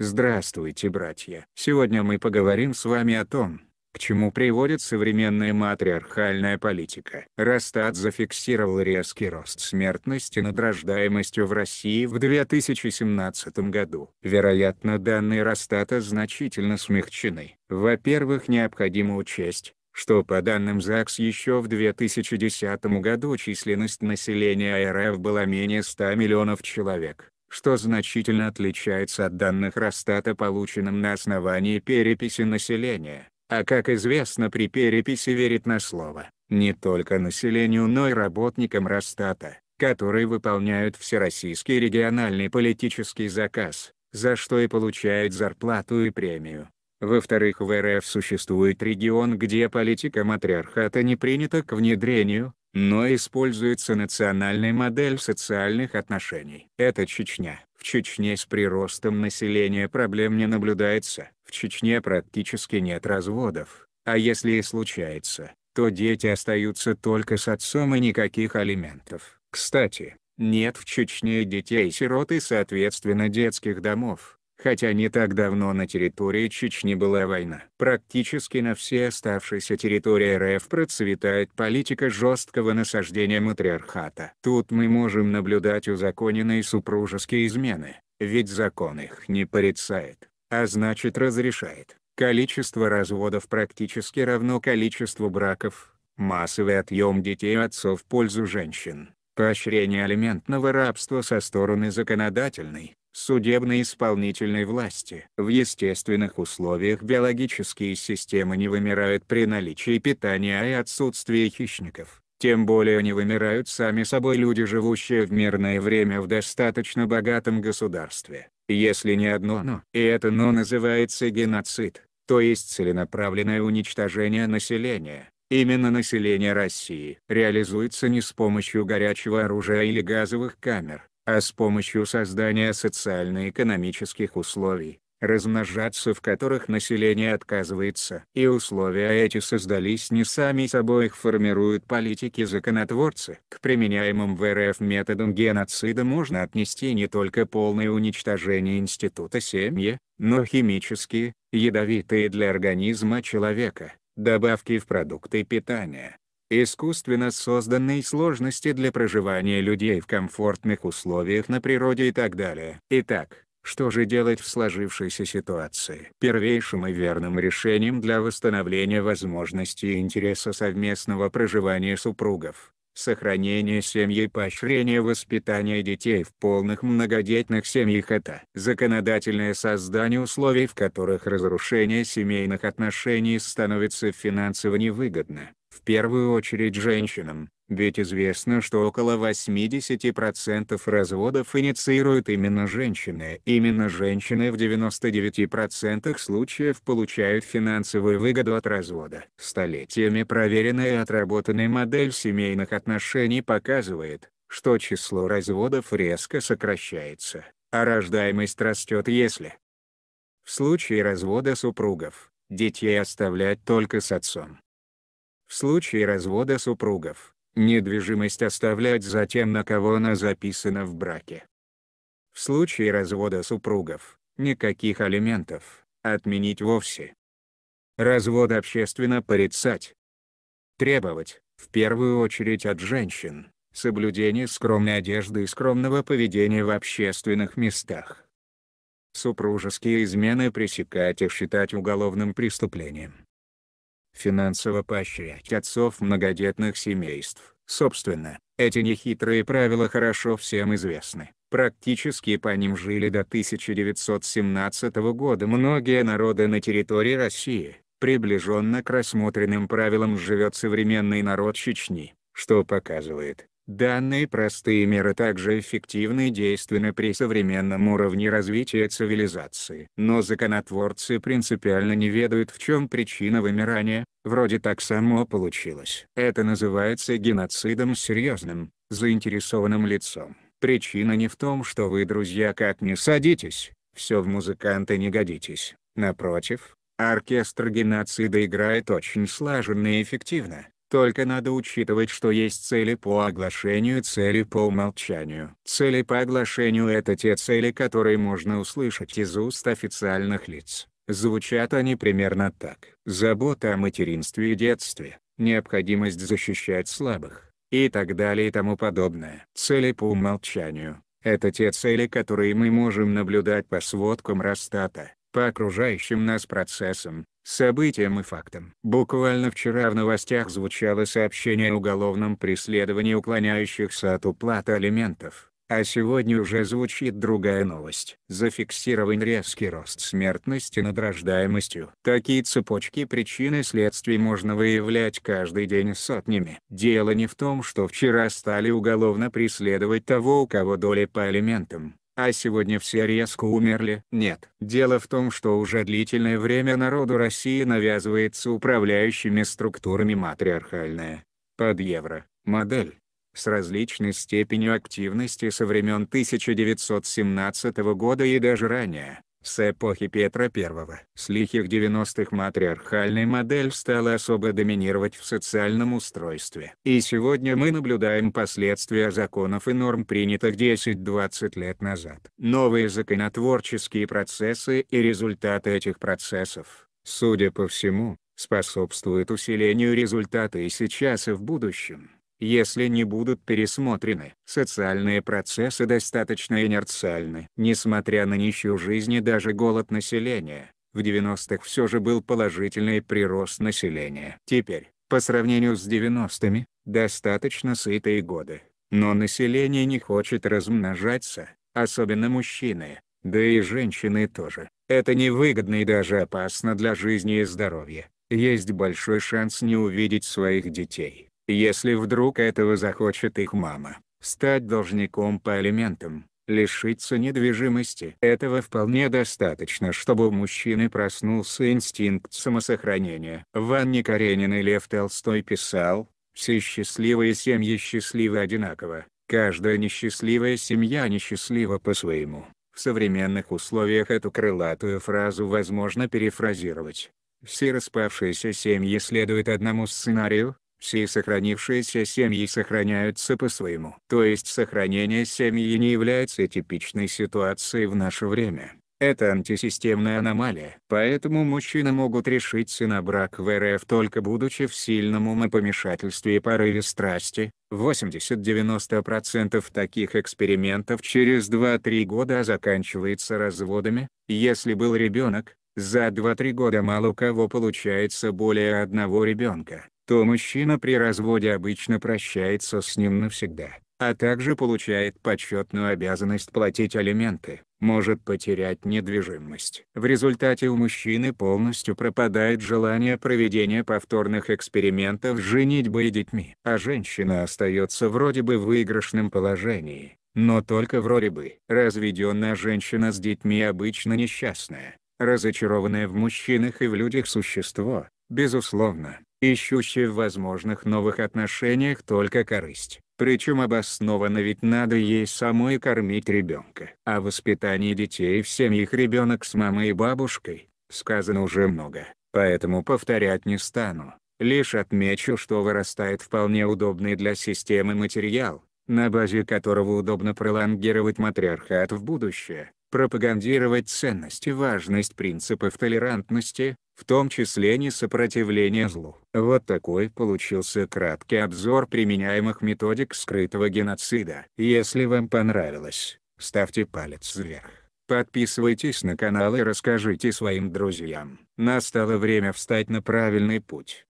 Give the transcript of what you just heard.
Здравствуйте, братья! Сегодня мы поговорим с вами о том, к чему приводит современная матриархальная политика. Растат зафиксировал резкий рост смертности над рождаемостью в России в 2017 году. Вероятно данные Ростата значительно смягчены. Во-первых необходимо учесть, что по данным ЗАГС еще в 2010 году численность населения РФ была менее 100 миллионов человек что значительно отличается от данных Росстата полученным на основании переписи населения, а как известно при переписи верит на слово, не только населению но и работникам Росстата, которые выполняют всероссийский региональный политический заказ, за что и получают зарплату и премию. Во-вторых в РФ существует регион где политика матриархата не принята к внедрению, но используется национальная модель социальных отношений. Это Чечня. В Чечне с приростом населения проблем не наблюдается. В Чечне практически нет разводов, а если и случается, то дети остаются только с отцом и никаких алиментов. Кстати, нет в Чечне детей-сирот и соответственно детских домов. Хотя не так давно на территории Чечни была война. Практически на всей оставшейся территории РФ процветает политика жесткого насаждения матриархата. Тут мы можем наблюдать узаконенные супружеские измены, ведь закон их не порицает, а значит разрешает. Количество разводов практически равно количеству браков, массовый отъем детей отцов в пользу женщин, поощрение алиментного рабства со стороны законодательной, судебно-исполнительной власти. В естественных условиях биологические системы не вымирают при наличии питания и отсутствии хищников. Тем более не вымирают сами собой люди живущие в мирное время в достаточно богатом государстве, если не одно «но». И это «но» называется геноцид, то есть целенаправленное уничтожение населения. Именно население России реализуется не с помощью горячего оружия или газовых камер, а с помощью создания социально-экономических условий, размножаться в которых население отказывается. И условия эти создались не сами собой их формируют политики-законотворцы. К применяемым в РФ методам геноцида можно отнести не только полное уничтожение института семьи, но химические, ядовитые для организма человека, добавки в продукты питания, искусственно созданные сложности для проживания людей в комфортных условиях на природе и так далее. Итак, что же делать в сложившейся ситуации? Первейшим и верным решением для восстановления возможностей интереса совместного проживания супругов сохранение семьи и поощрение воспитания детей в полных многодетных семьях это законодательное создание условий в которых разрушение семейных отношений становится финансово невыгодно, в первую очередь женщинам, ведь известно, что около 80% разводов инициируют именно женщины. Именно женщины в 99% случаев получают финансовую выгоду от развода. Столетиями проверенная и отработанная модель семейных отношений показывает, что число разводов резко сокращается, а рождаемость растет если в случае развода супругов, детей оставлять только с отцом. В случае развода супругов, недвижимость оставлять за тем, на кого она записана в браке. В случае развода супругов, никаких алиментов, отменить вовсе. Развод общественно порицать. Требовать, в первую очередь от женщин, соблюдение скромной одежды и скромного поведения в общественных местах. Супружеские измены пресекать и считать уголовным преступлением финансово поощрять отцов многодетных семейств. Собственно, эти нехитрые правила хорошо всем известны. Практически по ним жили до 1917 года многие народы на территории России. Приближенно к рассмотренным правилам живет современный народ Чечни, что показывает, данные простые меры также эффективны и действенны при современном уровне развития цивилизации. Но законотворцы принципиально не ведают в чем причина вымирания, Вроде так само получилось. Это называется геноцидом серьезным, заинтересованным лицом. Причина не в том, что вы, друзья, как не садитесь, все в музыканты не годитесь. Напротив, оркестр геноцида играет очень слаженно и эффективно. Только надо учитывать, что есть цели по оглашению цели по умолчанию. Цели по оглашению — это те цели, которые можно услышать из уст официальных лиц. Звучат они примерно так. Забота о материнстве и детстве, необходимость защищать слабых, и так далее и тому подобное. Цели по умолчанию – это те цели, которые мы можем наблюдать по сводкам Росстата, по окружающим нас процессам, событиям и фактам. Буквально вчера в новостях звучало сообщение о уголовном преследовании уклоняющихся от уплаты алиментов. А сегодня уже звучит другая новость. Зафиксирован резкий рост смертности над рождаемостью. Такие цепочки причин и следствий можно выявлять каждый день сотнями. Дело не в том, что вчера стали уголовно преследовать того, у кого доли по элементам, а сегодня все резко умерли. Нет. Дело в том, что уже длительное время народу России навязывается управляющими структурами матриархальная, под евро, модель с различной степенью активности со времен 1917 года и даже ранее, с эпохи Петра I. С лихих 90-х матриархальная модель стала особо доминировать в социальном устройстве. И сегодня мы наблюдаем последствия законов и норм принятых 10-20 лет назад. Новые законотворческие процессы и результаты этих процессов, судя по всему, способствуют усилению результата и сейчас и в будущем если не будут пересмотрены. Социальные процессы достаточно инерциальны. Несмотря на нищую жизнь и даже голод населения, в 90-х все же был положительный прирост населения. Теперь, по сравнению с 90-ми, достаточно сытые годы. Но население не хочет размножаться, особенно мужчины, да и женщины тоже. Это невыгодно и даже опасно для жизни и здоровья. Есть большой шанс не увидеть своих детей если вдруг этого захочет их мама, стать должником по элементам, лишиться недвижимости. Этого вполне достаточно чтобы у мужчины проснулся инстинкт самосохранения. Ванни Каренин и Лев Толстой писал, «Все счастливые семьи счастливы одинаково, каждая несчастливая семья несчастлива по-своему». В современных условиях эту крылатую фразу возможно перефразировать. Все распавшиеся семьи следуют одному сценарию, все сохранившиеся семьи сохраняются по-своему. То есть сохранение семьи не является типичной ситуацией в наше время. Это антисистемная аномалия. Поэтому мужчины могут решиться на брак в РФ только будучи в сильном умопомешательстве и порыве страсти. 80-90% таких экспериментов через 2-3 года заканчивается разводами. Если был ребенок, за 2-3 года мало у кого получается более одного ребенка то мужчина при разводе обычно прощается с ним навсегда, а также получает почетную обязанность платить алименты, может потерять недвижимость. В результате у мужчины полностью пропадает желание проведения повторных экспериментов с женитьбой и детьми. А женщина остается вроде бы в выигрышном положении, но только вроде бы. Разведенная женщина с детьми обычно несчастная, разочарованная в мужчинах и в людях существо, безусловно ищущий в возможных новых отношениях только корысть. Причем обоснованно ведь надо ей самой кормить ребенка. О а воспитании детей в семьях ребенок с мамой и бабушкой, сказано уже много, поэтому повторять не стану. Лишь отмечу, что вырастает вполне удобный для системы материал, на базе которого удобно пролонгировать матриархат в будущее пропагандировать ценности важность принципов толерантности, в том числе несопротивления злу. Вот такой получился краткий обзор применяемых методик скрытого геноцида. Если вам понравилось, ставьте палец вверх. Подписывайтесь на канал и расскажите своим друзьям. Настало время встать на правильный путь.